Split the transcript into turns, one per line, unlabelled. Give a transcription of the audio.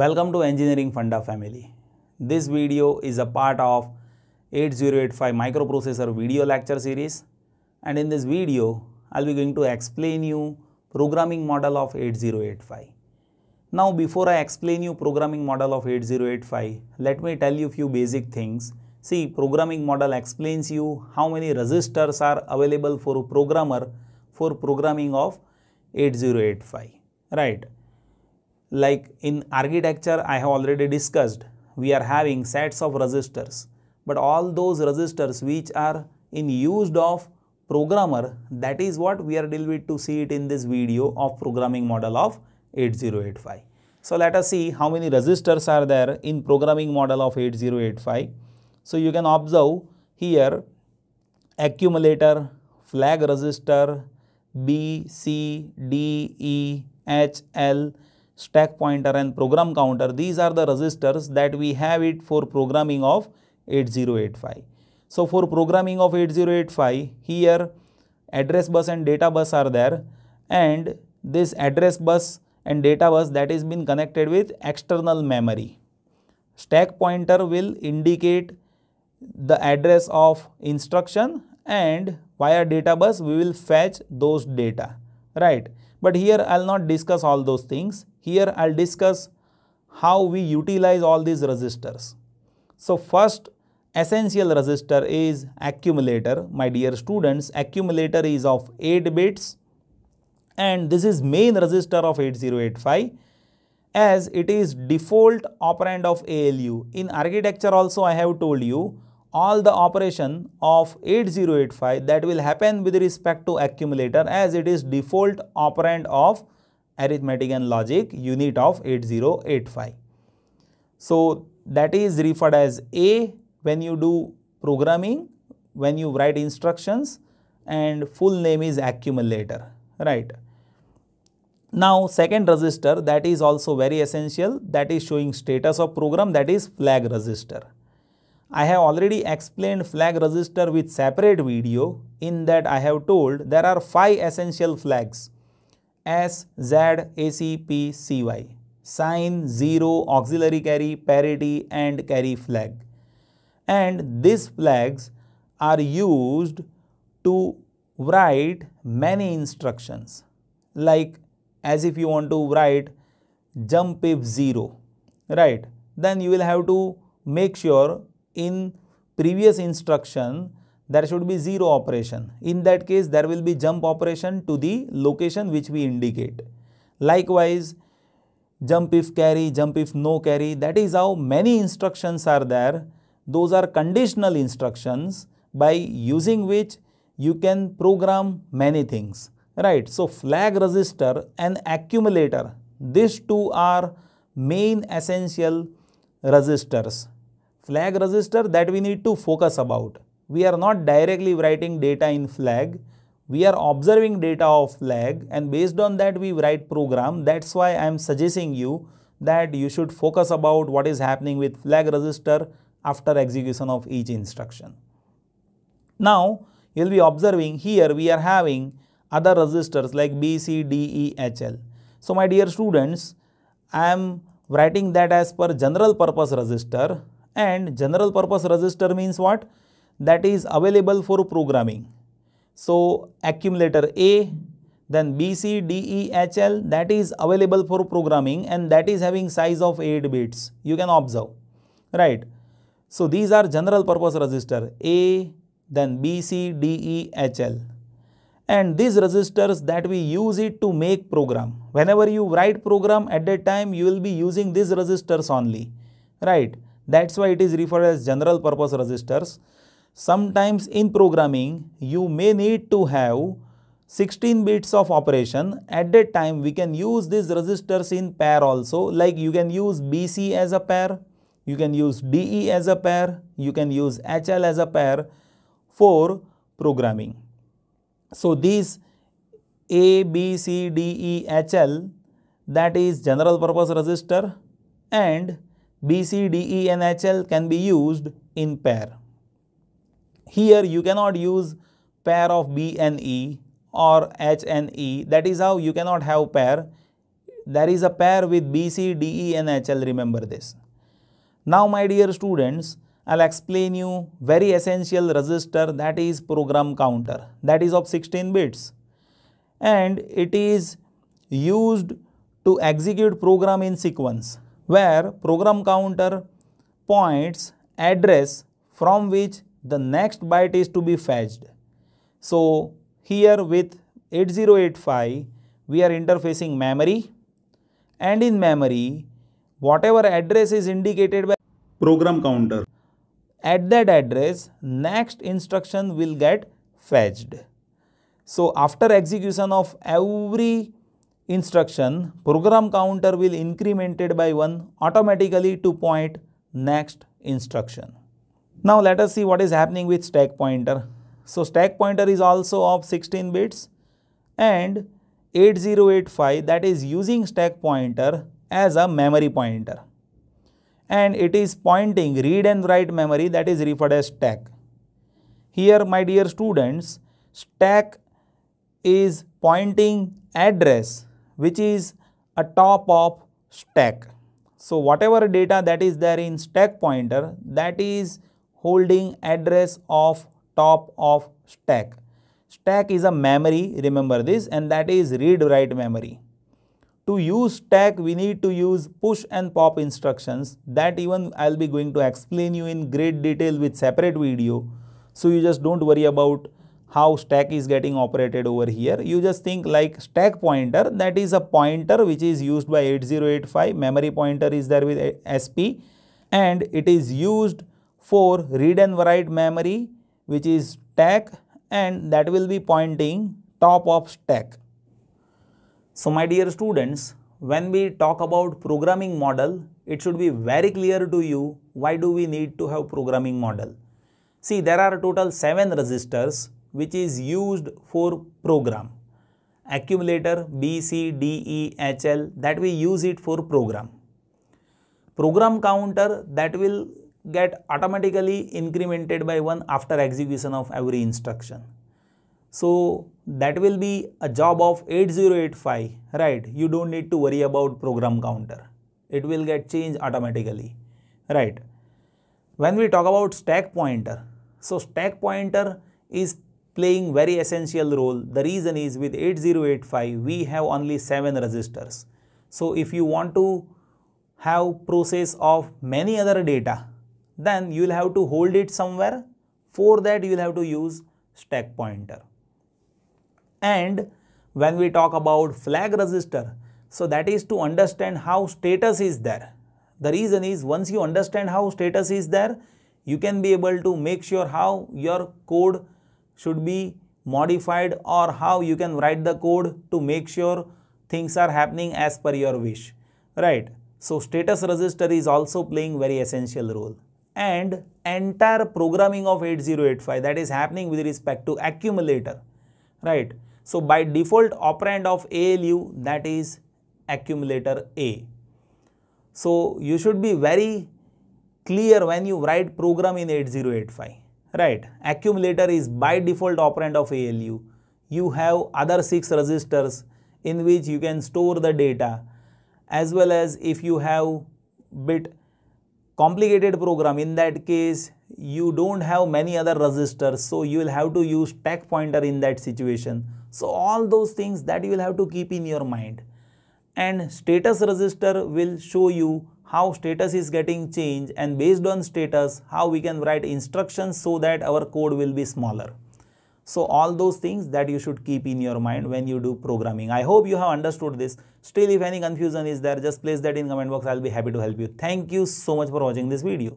Welcome to Engineering Funda family. This video is a part of 8085 microprocessor video lecture series and in this video I'll be going to explain you programming model of 8085. Now before I explain you programming model of 8085, let me tell you few basic things. See programming model explains you how many resistors are available for programmer for programming of 8085, right? like in architecture I have already discussed, we are having sets of resistors. But all those resistors which are in used of programmer, that is what we are dealing with to see it in this video of programming model of 8085. So let us see how many resistors are there in programming model of 8085. So you can observe here accumulator, flag resistor, B, C, D, E, H, L, stack pointer and program counter these are the registers that we have it for programming of 8085 so for programming of 8085 here address bus and data bus are there and this address bus and data bus that is been connected with external memory stack pointer will indicate the address of instruction and via data bus we will fetch those data right but here I will not discuss all those things. Here I will discuss how we utilize all these resistors. So first essential resistor is accumulator. My dear students, accumulator is of 8 bits and this is main resistor of 8085 as it is default operand of ALU. In architecture also I have told you all the operation of 8085 that will happen with respect to accumulator as it is default operand of arithmetic and logic unit of 8085. So that is referred as A when you do programming, when you write instructions and full name is accumulator, right. Now second register that is also very essential that is showing status of program that is flag register. I have already explained flag register with separate video. In that I have told there are 5 essential flags S, Z, AC, P, CY. Sign, zero, auxiliary carry, parity and carry flag. And these flags are used to write many instructions like as if you want to write jump if 0 right then you will have to make sure in previous instruction there should be 0 operation. In that case there will be jump operation to the location which we indicate. Likewise jump if carry, jump if no carry that is how many instructions are there. Those are conditional instructions by using which you can program many things right. So flag register and accumulator these two are main essential registers flag register that we need to focus about. We are not directly writing data in flag. We are observing data of flag and based on that we write program. That's why I am suggesting you that you should focus about what is happening with flag register after execution of each instruction. Now you will be observing here we are having other registers like B, C, D, E, H, L. So my dear students, I am writing that as per general purpose register and general purpose register means what? That is available for programming. So, accumulator A, then B, C, D, E, H, L that is available for programming and that is having size of 8 bits. You can observe, right? So, these are general purpose register A, then B, C, D, E, H, L. And these registers that we use it to make program. Whenever you write program at that time, you will be using these registers only, right? That's why it is referred as general purpose resistors. Sometimes in programming, you may need to have 16 bits of operation. At that time, we can use these resistors in pair also. Like you can use BC as a pair, you can use DE as a pair, you can use HL as a pair for programming. So these ABCDEHL that is general purpose resistor and BC, and HL can be used in pair. Here you cannot use pair of B and E or H and E. That is how you cannot have pair. There is a pair with BC, and HL. Remember this. Now my dear students, I'll explain you very essential register that is program counter. That is of 16 bits. And it is used to execute program in sequence where program counter points address from which the next byte is to be fetched. So here with 8085 we are interfacing memory and in memory whatever address is indicated by program counter at that address next instruction will get fetched. So after execution of every instruction, program counter will incremented by 1 automatically to point next instruction. Now let us see what is happening with stack pointer. So stack pointer is also of 16 bits and 8085 that is using stack pointer as a memory pointer and it is pointing read and write memory that is referred as stack. Here my dear students stack is pointing address which is a top of stack. So whatever data that is there in stack pointer that is holding address of top of stack. Stack is a memory remember this and that is read write memory. To use stack we need to use push and pop instructions that even I will be going to explain you in great detail with separate video. So you just don't worry about how stack is getting operated over here. You just think like stack pointer that is a pointer which is used by 8085 memory pointer is there with SP and it is used for read and write memory which is stack and that will be pointing top of stack. So my dear students when we talk about programming model it should be very clear to you why do we need to have programming model. See there are total 7 resistors which is used for program. Accumulator B, C, D, E, H, L that we use it for program. Program counter that will get automatically incremented by 1 after execution of every instruction. So that will be a job of 8085, right? You don't need to worry about program counter. It will get changed automatically, right? When we talk about stack pointer, so stack pointer is playing very essential role. The reason is with 8085 we have only 7 registers. So if you want to have process of many other data then you will have to hold it somewhere. For that you will have to use stack pointer. And when we talk about flag register so that is to understand how status is there. The reason is once you understand how status is there you can be able to make sure how your code should be modified or how you can write the code to make sure things are happening as per your wish, right? So status register is also playing very essential role and entire programming of 8085 that is happening with respect to accumulator, right? So by default operand of ALU that is accumulator A. So you should be very clear when you write program in 8085 right accumulator is by default operand of ALU you have other six registers in which you can store the data as well as if you have bit complicated program in that case you don't have many other registers so you will have to use stack pointer in that situation so all those things that you will have to keep in your mind and status register will show you how status is getting changed and based on status how we can write instructions so that our code will be smaller. So all those things that you should keep in your mind when you do programming. I hope you have understood this. Still if any confusion is there just place that in comment box. I will be happy to help you. Thank you so much for watching this video.